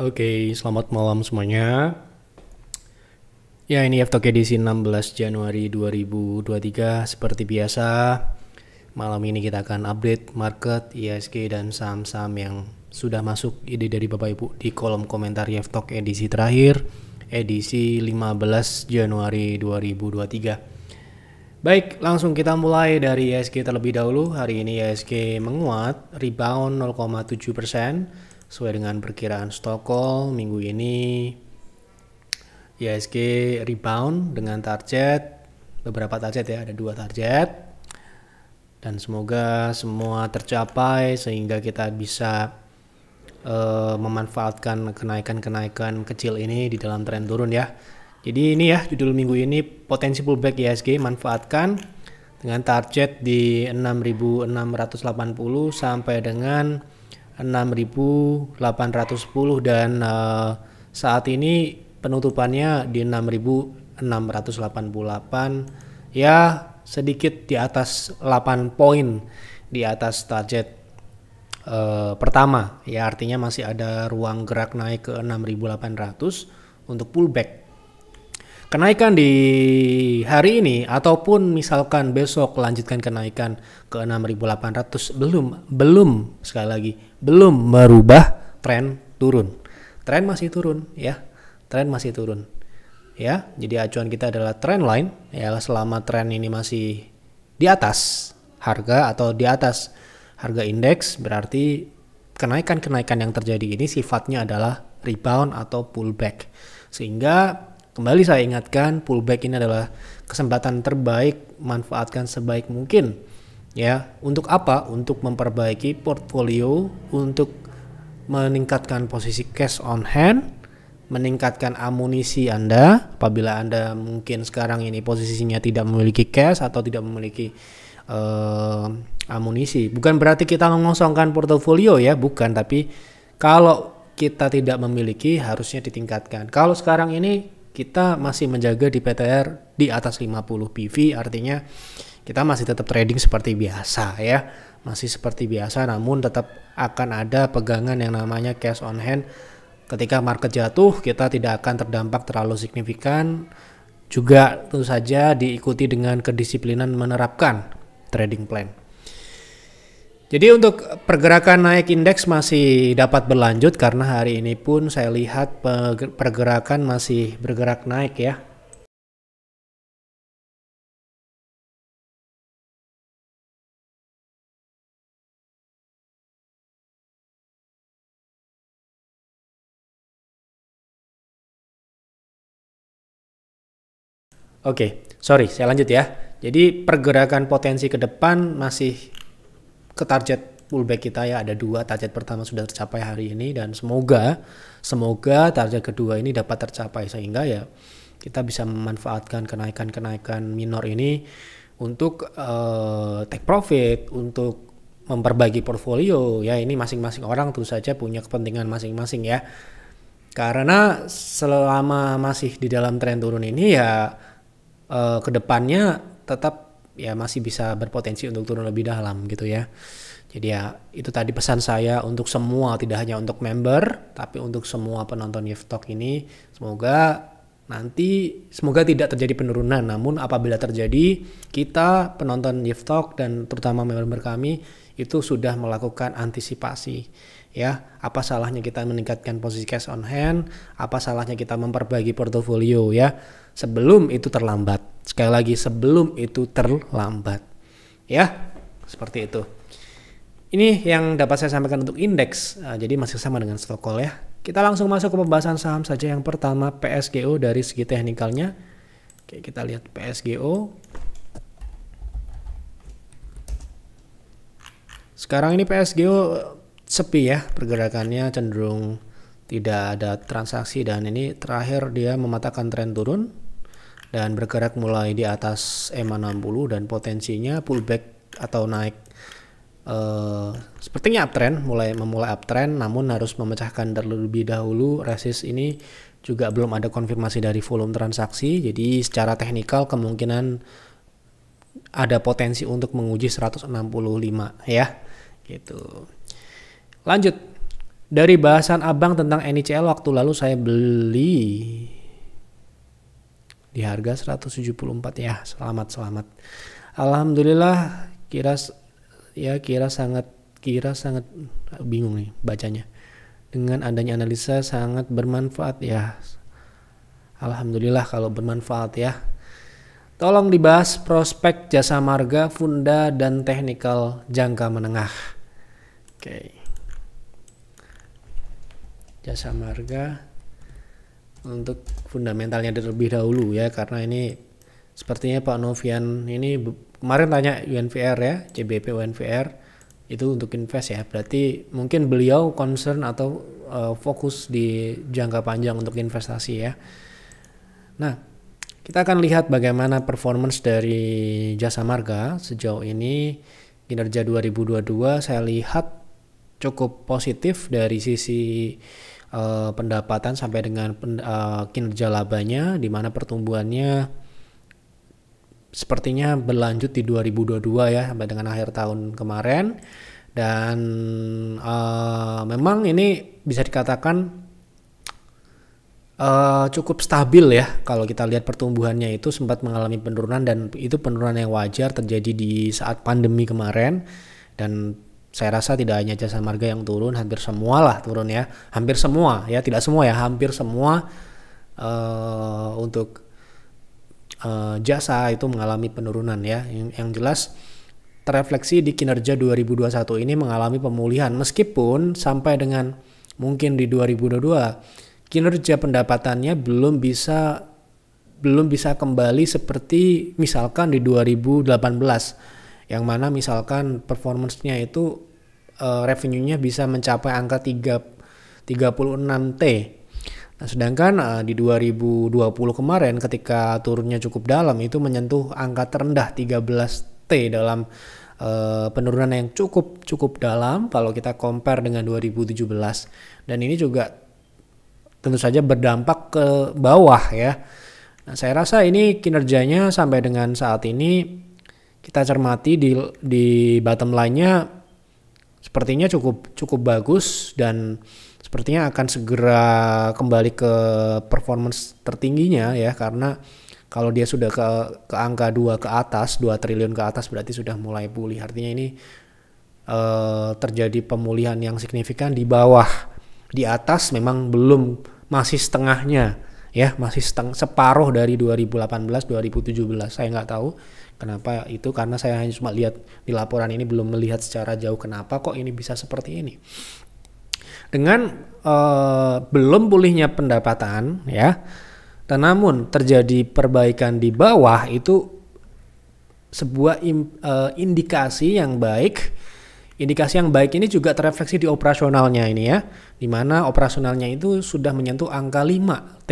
Oke, okay, selamat malam semuanya. Ya, ini FTOK edisi 16 Januari 2023. Seperti biasa, malam ini kita akan update market, ISG, dan saham-saham yang sudah masuk ide dari Bapak Ibu di kolom komentar FTOK edisi terakhir, edisi 15 Januari 2023. Baik, langsung kita mulai dari ISG terlebih dahulu. Hari ini ISG menguat, rebound 0,7 sesuai dengan perkiraan Stockholm minggu ini IHSG rebound dengan target beberapa target ya ada dua target dan semoga semua tercapai sehingga kita bisa uh, memanfaatkan kenaikan-kenaikan kecil ini di dalam tren turun ya. Jadi ini ya judul minggu ini potensi pullback IHSG manfaatkan dengan target di 6680 sampai dengan 6.810 dan uh, saat ini penutupannya di 6.688 ya sedikit di atas 8 poin di atas target uh, pertama ya artinya masih ada ruang gerak naik ke 6.800 untuk pullback kenaikan di hari ini ataupun misalkan besok lanjutkan kenaikan ke 6.800 belum belum sekali lagi belum merubah tren turun. Tren masih turun ya. Tren masih turun. Ya, jadi acuan kita adalah trend line ya selama tren ini masih di atas harga atau di atas harga indeks berarti kenaikan-kenaikan yang terjadi ini sifatnya adalah rebound atau pullback. Sehingga Kembali saya ingatkan, pullback ini adalah kesempatan terbaik, manfaatkan sebaik mungkin. Ya, untuk apa? Untuk memperbaiki portfolio, untuk meningkatkan posisi cash on hand, meningkatkan amunisi Anda apabila Anda mungkin sekarang ini posisinya tidak memiliki cash atau tidak memiliki uh, amunisi. Bukan berarti kita mengosongkan portofolio ya, bukan. Tapi kalau kita tidak memiliki harusnya ditingkatkan. Kalau sekarang ini kita masih menjaga di PTR di atas 50 PV artinya kita masih tetap trading seperti biasa ya masih seperti biasa namun tetap akan ada pegangan yang namanya cash on hand ketika market jatuh kita tidak akan terdampak terlalu signifikan juga tentu saja diikuti dengan kedisiplinan menerapkan trading plan jadi untuk pergerakan naik indeks masih dapat berlanjut karena hari ini pun saya lihat pergerakan masih bergerak naik ya. Oke, okay, sorry, saya lanjut ya. Jadi pergerakan potensi ke depan masih ke target pullback kita ya ada dua target pertama sudah tercapai hari ini dan semoga semoga target kedua ini dapat tercapai sehingga ya kita bisa memanfaatkan kenaikan-kenaikan minor ini untuk uh, take profit untuk memperbaiki portfolio ya ini masing-masing orang tentu saja punya kepentingan masing-masing ya karena selama masih di dalam tren turun ini ya uh, kedepannya tetap ya masih bisa berpotensi untuk turun lebih dalam gitu ya. Jadi ya itu tadi pesan saya untuk semua tidak hanya untuk member tapi untuk semua penonton Yift Talk ini semoga nanti semoga tidak terjadi penurunan namun apabila terjadi kita penonton Yift Talk dan terutama member kami itu sudah melakukan antisipasi ya apa salahnya kita meningkatkan posisi cash on hand apa salahnya kita memperbaiki portofolio ya sebelum itu terlambat sekali lagi sebelum itu terlambat ya seperti itu ini yang dapat saya sampaikan untuk indeks eh, jadi masih sama dengan stokol ya kita langsung masuk ke pembahasan saham saja yang pertama PSGO dari segi teknikalnya oke kita lihat PSGO sekarang ini PSGO sepi ya pergerakannya cenderung tidak ada transaksi dan ini terakhir dia mematakan tren turun dan bergerak mulai di atas EMA 60 dan potensinya pullback atau naik Uh, sepertinya uptrend mulai memulai uptrend namun harus memecahkan terlebih dahulu resist ini juga belum ada konfirmasi dari volume transaksi jadi secara teknikal kemungkinan ada potensi untuk menguji 165 ya gitu Lanjut. Dari bahasan Abang tentang NICL waktu lalu saya beli di harga 174 ya. Selamat selamat. Alhamdulillah kira ya kira sangat kira sangat bingung nih bacanya. Dengan adanya analisa sangat bermanfaat ya. Alhamdulillah kalau bermanfaat ya. Tolong dibahas prospek jasa marga, funda, dan teknikal jangka menengah. Oke. Okay jasa marga untuk fundamentalnya terlebih dahulu ya karena ini sepertinya Pak Novian ini kemarin tanya UNVR ya CBP UNVR itu untuk invest ya berarti mungkin beliau concern atau uh, fokus di jangka panjang untuk investasi ya nah kita akan lihat bagaimana performance dari jasa marga sejauh ini kinerja 2022 saya lihat cukup positif dari sisi uh, pendapatan sampai dengan pen, uh, kinerja labanya di mana pertumbuhannya sepertinya berlanjut di 2022 ya sampai dengan akhir tahun kemarin dan uh, memang ini bisa dikatakan uh, cukup stabil ya kalau kita lihat pertumbuhannya itu sempat mengalami penurunan dan itu penurunan yang wajar terjadi di saat pandemi kemarin dan saya rasa tidak hanya jasa marga yang turun, hampir semua lah turun ya, hampir semua ya, tidak semua ya, hampir semua uh, untuk uh, jasa itu mengalami penurunan ya. Yang, yang jelas terefleksi di kinerja 2021 ini mengalami pemulihan meskipun sampai dengan mungkin di 2022 kinerja pendapatannya belum bisa belum bisa kembali seperti misalkan di 2018 yang mana misalkan performance-nya itu uh, revenue-nya bisa mencapai angka 3 36T. Nah, sedangkan uh, di 2020 kemarin ketika turunnya cukup dalam itu menyentuh angka terendah 13T dalam uh, penurunan yang cukup cukup dalam kalau kita compare dengan 2017 dan ini juga tentu saja berdampak ke bawah ya. Nah, saya rasa ini kinerjanya sampai dengan saat ini kita cermati di di bottom line-nya sepertinya cukup cukup bagus dan sepertinya akan segera kembali ke performance tertingginya ya karena kalau dia sudah ke ke angka 2 ke atas, 2 triliun ke atas berarti sudah mulai pulih. Artinya ini eh, terjadi pemulihan yang signifikan di bawah. Di atas memang belum masih setengahnya ya, masih seteng, separuh dari 2018 2017 saya nggak tahu Kenapa itu? Karena saya hanya cuma lihat di laporan ini belum melihat secara jauh kenapa kok ini bisa seperti ini. Dengan uh, belum pulihnya pendapatan ya, dan namun terjadi perbaikan di bawah itu sebuah im, uh, indikasi yang baik. Indikasi yang baik ini juga terefleksi di operasionalnya ini ya, di mana operasionalnya itu sudah menyentuh angka 5 T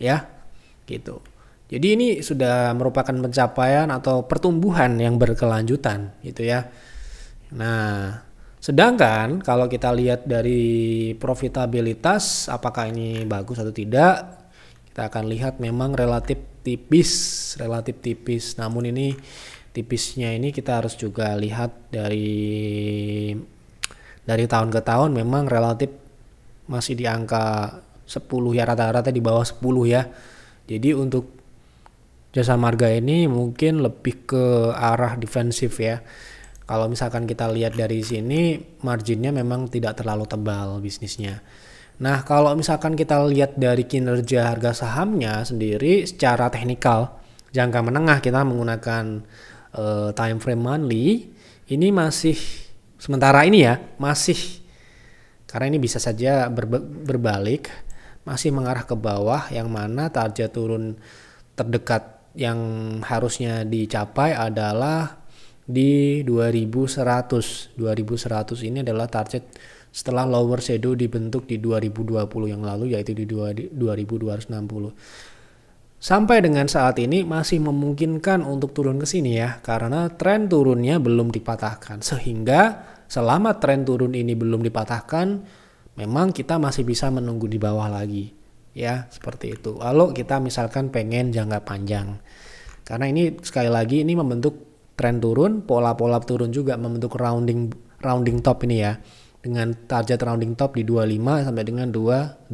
ya gitu. Jadi ini sudah merupakan pencapaian atau pertumbuhan yang berkelanjutan gitu ya. Nah, sedangkan kalau kita lihat dari profitabilitas apakah ini bagus atau tidak, kita akan lihat memang relatif tipis, relatif tipis. Namun ini tipisnya ini kita harus juga lihat dari dari tahun ke tahun memang relatif masih di angka 10 ya rata-rata di bawah 10 ya. Jadi untuk jasa marga ini mungkin lebih ke arah defensif ya kalau misalkan kita lihat dari sini marginnya memang tidak terlalu tebal bisnisnya nah kalau misalkan kita lihat dari kinerja harga sahamnya sendiri secara teknikal jangka menengah kita menggunakan uh, time frame monthly ini masih sementara ini ya masih karena ini bisa saja ber berbalik masih mengarah ke bawah yang mana target turun terdekat yang harusnya dicapai adalah di 2100. 2100 ini adalah target setelah lower shadow dibentuk di 2020 yang lalu yaitu di 2260. Sampai dengan saat ini masih memungkinkan untuk turun ke sini ya karena tren turunnya belum dipatahkan. Sehingga selama tren turun ini belum dipatahkan memang kita masih bisa menunggu di bawah lagi ya seperti itu lalu kita misalkan pengen jangka panjang karena ini sekali lagi ini membentuk tren turun pola-pola turun juga membentuk rounding rounding top ini ya dengan target rounding top di 25 sampai dengan 22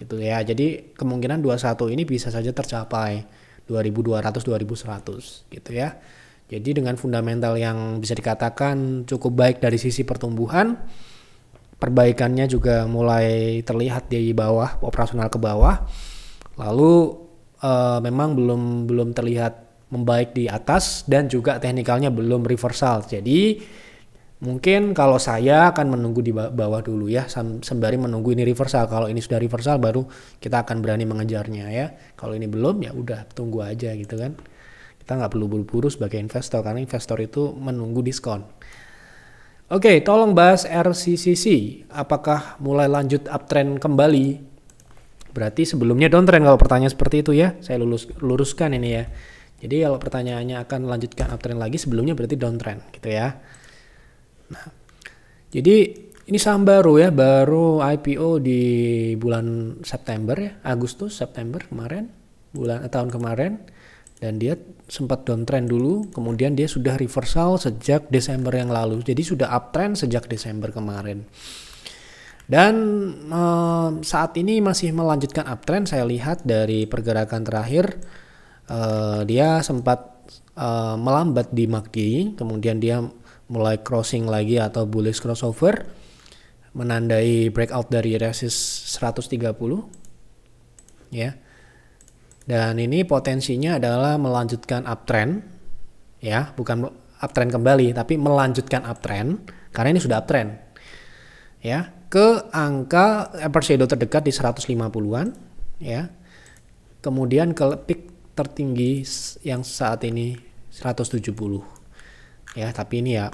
gitu ya jadi kemungkinan 21 ini bisa saja tercapai 2200 2100 gitu ya jadi dengan fundamental yang bisa dikatakan cukup baik dari sisi pertumbuhan perbaikannya juga mulai terlihat di bawah operasional ke bawah lalu uh, memang belum belum terlihat membaik di atas dan juga teknikalnya belum reversal jadi mungkin kalau saya akan menunggu di bawah dulu ya sembari menunggu ini reversal kalau ini sudah reversal baru kita akan berani mengejarnya ya kalau ini belum ya udah tunggu aja gitu kan kita nggak perlu buru-buru sebagai investor karena investor itu menunggu diskon Oke, okay, tolong bahas RCCC. Apakah mulai lanjut uptrend kembali? Berarti sebelumnya downtrend kalau pertanyaan seperti itu ya. Saya lulus, luruskan ini ya. Jadi kalau pertanyaannya akan lanjutkan uptrend lagi, sebelumnya berarti downtrend gitu ya. Nah, jadi ini saham baru ya, baru IPO di bulan September ya, Agustus, September kemarin, bulan eh, tahun kemarin dan dia sempat downtrend dulu kemudian dia sudah reversal sejak Desember yang lalu jadi sudah uptrend sejak Desember kemarin dan eh, saat ini masih melanjutkan uptrend saya lihat dari pergerakan terakhir eh, dia sempat eh, melambat di MACD kemudian dia mulai crossing lagi atau bullish crossover menandai breakout dari resist 130 ya yeah dan ini potensinya adalah melanjutkan uptrend ya, bukan uptrend kembali tapi melanjutkan uptrend karena ini sudah uptrend. Ya, ke angka shadow terdekat di 150-an ya. Kemudian ke peak tertinggi yang saat ini 170. Ya, tapi ini ya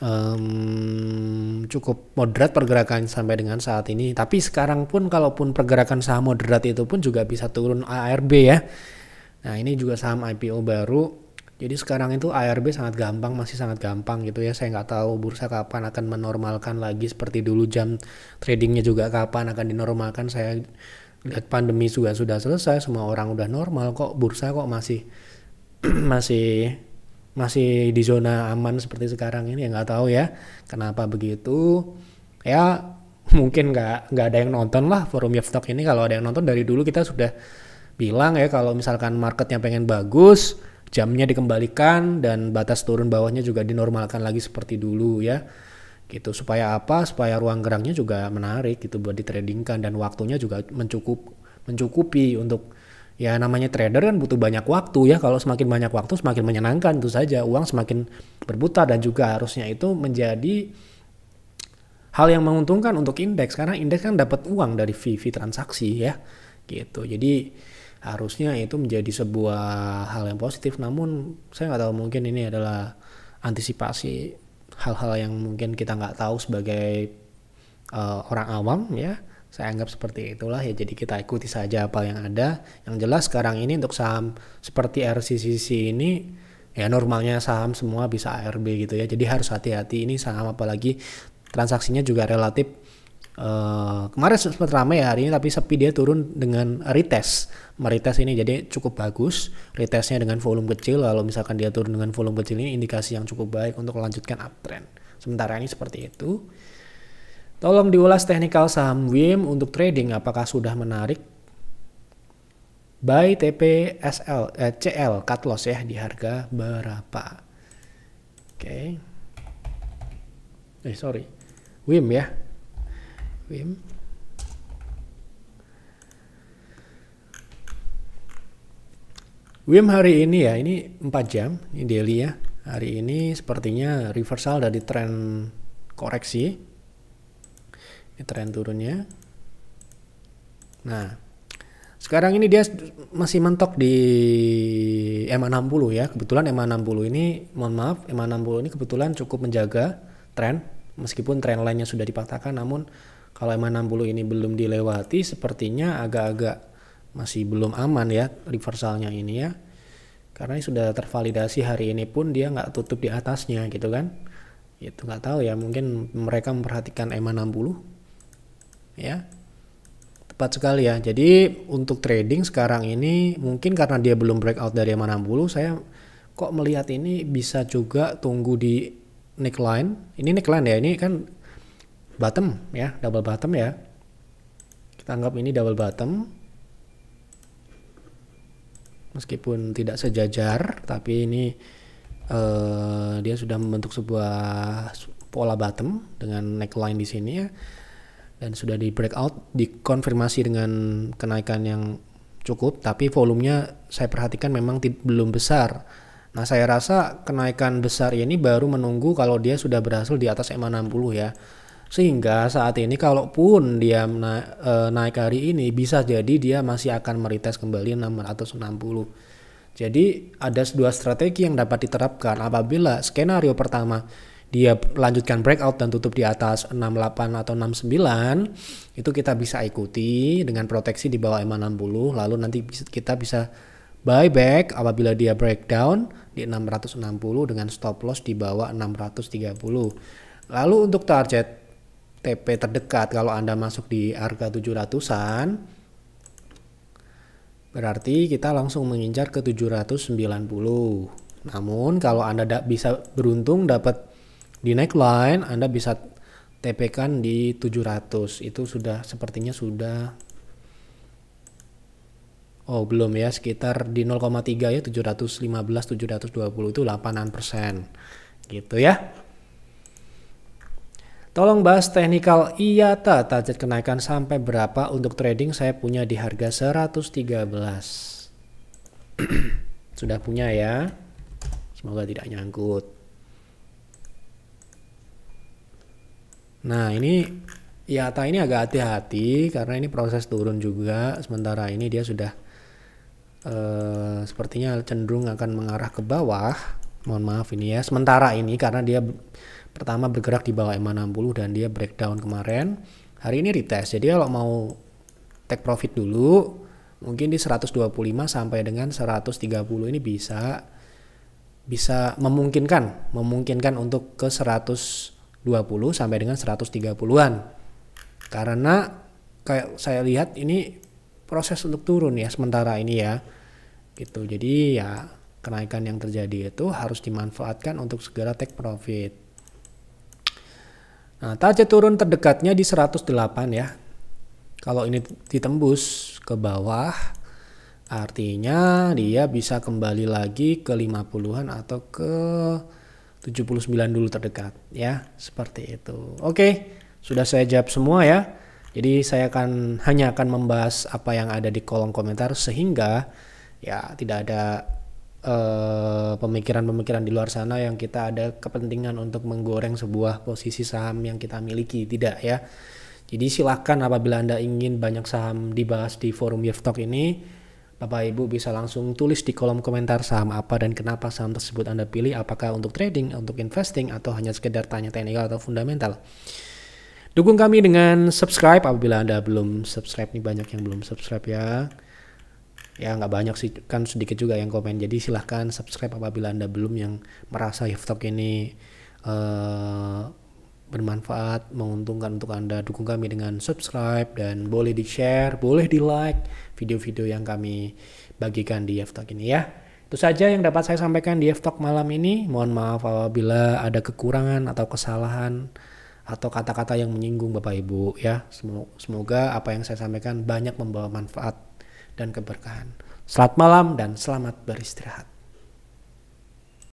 um, cukup moderat pergerakan sampai dengan saat ini. Tapi sekarang pun kalaupun pergerakan saham moderat itu pun juga bisa turun ARB ya. Nah ini juga saham IPO baru. Jadi sekarang itu ARB sangat gampang, masih sangat gampang gitu ya. Saya nggak tahu bursa kapan akan menormalkan lagi seperti dulu jam tradingnya juga kapan akan dinormalkan. Saya lihat pandemi juga sudah selesai, semua orang udah normal kok bursa kok masih masih masih di zona aman seperti sekarang ini ya nggak tahu ya kenapa begitu ya mungkin nggak nggak ada yang nonton lah forum Yevstock ini kalau ada yang nonton dari dulu kita sudah bilang ya kalau misalkan marketnya pengen bagus jamnya dikembalikan dan batas turun bawahnya juga dinormalkan lagi seperti dulu ya gitu supaya apa supaya ruang geraknya juga menarik gitu buat ditradingkan dan waktunya juga mencukup mencukupi untuk ya namanya trader kan butuh banyak waktu ya kalau semakin banyak waktu semakin menyenangkan itu saja uang semakin berputar dan juga harusnya itu menjadi hal yang menguntungkan untuk indeks karena indeks kan dapat uang dari fee fee transaksi ya gitu jadi harusnya itu menjadi sebuah hal yang positif namun saya nggak tahu mungkin ini adalah antisipasi hal-hal yang mungkin kita nggak tahu sebagai uh, orang awam ya saya anggap seperti itulah ya jadi kita ikuti saja apa yang ada yang jelas sekarang ini untuk saham seperti RCCC ini ya normalnya saham semua bisa ARB gitu ya jadi harus hati-hati ini saham apalagi transaksinya juga relatif uh, kemarin sempat ramai ya hari ini tapi sepi dia turun dengan retest meretest ini jadi cukup bagus retestnya dengan volume kecil lalu misalkan dia turun dengan volume kecil ini indikasi yang cukup baik untuk melanjutkan uptrend sementara ini seperti itu Tolong diulas teknikal saham WIM untuk trading apakah sudah menarik? Buy TP SL, eh, CL cut loss ya di harga berapa? Oke. Okay. Eh sorry. WIM ya. WIM. WIM hari ini ya, ini 4 jam, ini daily ya. Hari ini sepertinya reversal dari tren koreksi ini tren turunnya nah sekarang ini dia masih mentok di MA60 ya kebetulan MA60 ini mohon maaf MA60 ini kebetulan cukup menjaga tren meskipun tren lainnya sudah dipatahkan namun kalau MA60 ini belum dilewati sepertinya agak-agak masih belum aman ya reversalnya ini ya karena ini sudah tervalidasi hari ini pun dia nggak tutup di atasnya gitu kan itu nggak tahu ya mungkin mereka memperhatikan MA60 ya tepat sekali ya jadi untuk trading sekarang ini mungkin karena dia belum breakout dari yang mana saya kok melihat ini bisa juga tunggu di neckline ini neckline ya ini kan bottom ya double bottom ya kita anggap ini double bottom meskipun tidak sejajar tapi ini uh, dia sudah membentuk sebuah pola bottom dengan neckline di sini ya dan sudah di breakout dikonfirmasi dengan kenaikan yang cukup tapi volumenya saya perhatikan memang belum besar nah saya rasa kenaikan besar ini baru menunggu kalau dia sudah berhasil di atas EMA 60 ya sehingga saat ini kalaupun dia naik, e, naik hari ini bisa jadi dia masih akan merites kembali 660 jadi ada dua strategi yang dapat diterapkan apabila skenario pertama dia lanjutkan breakout dan tutup di atas 68 atau 69 itu kita bisa ikuti dengan proteksi di bawah EMA 60 lalu nanti kita bisa buy back apabila dia breakdown di 660 dengan stop loss di bawah 630 lalu untuk target TP terdekat kalau Anda masuk di harga 700-an berarti kita langsung mengincar ke 790 namun kalau Anda bisa beruntung dapat di neckline Anda bisa TP kan di 700 itu sudah sepertinya sudah Oh belum ya sekitar di 0,3 ya 715 720 itu 8 persen gitu ya Tolong bahas technical IATA target kenaikan sampai berapa untuk trading saya punya di harga 113 Sudah punya ya Semoga tidak nyangkut Nah ini Yata ini agak hati-hati karena ini proses turun juga. Sementara ini dia sudah eh, sepertinya cenderung akan mengarah ke bawah. Mohon maaf ini ya. Sementara ini karena dia pertama bergerak di bawah EMA 60 dan dia breakdown kemarin. Hari ini retest. Jadi kalau mau take profit dulu mungkin di 125 sampai dengan 130 ini bisa bisa memungkinkan memungkinkan untuk ke 100 20 sampai dengan 130-an. Karena kayak saya lihat ini proses untuk turun ya sementara ini ya. Gitu. Jadi ya kenaikan yang terjadi itu harus dimanfaatkan untuk segera take profit. Nah, target turun terdekatnya di 108 ya. Kalau ini ditembus ke bawah artinya dia bisa kembali lagi ke 50-an atau ke 79 dulu terdekat ya seperti itu oke sudah saya jawab semua ya jadi saya akan hanya akan membahas apa yang ada di kolom komentar sehingga ya tidak ada eh, pemikiran-pemikiran uh, di luar sana yang kita ada kepentingan untuk menggoreng sebuah posisi saham yang kita miliki tidak ya jadi silakan apabila anda ingin banyak saham dibahas di forum Yeftalk ini Bapak Ibu bisa langsung tulis di kolom komentar saham apa dan kenapa saham tersebut Anda pilih, apakah untuk trading, untuk investing, atau hanya sekedar tanya teknikal atau fundamental. Dukung kami dengan subscribe apabila Anda belum subscribe, nih banyak yang belum subscribe ya. Ya nggak banyak sih, kan sedikit juga yang komen, jadi silahkan subscribe apabila Anda belum yang merasa Hiftok ya, ini uh, bermanfaat, menguntungkan untuk Anda. Dukung kami dengan subscribe dan boleh di-share, boleh di-like video-video yang kami bagikan di Ftalk ini ya. Itu saja yang dapat saya sampaikan di Ftalk malam ini. Mohon maaf apabila ada kekurangan atau kesalahan atau kata-kata yang menyinggung Bapak Ibu ya. Semoga apa yang saya sampaikan banyak membawa manfaat dan keberkahan. Selamat malam dan selamat beristirahat.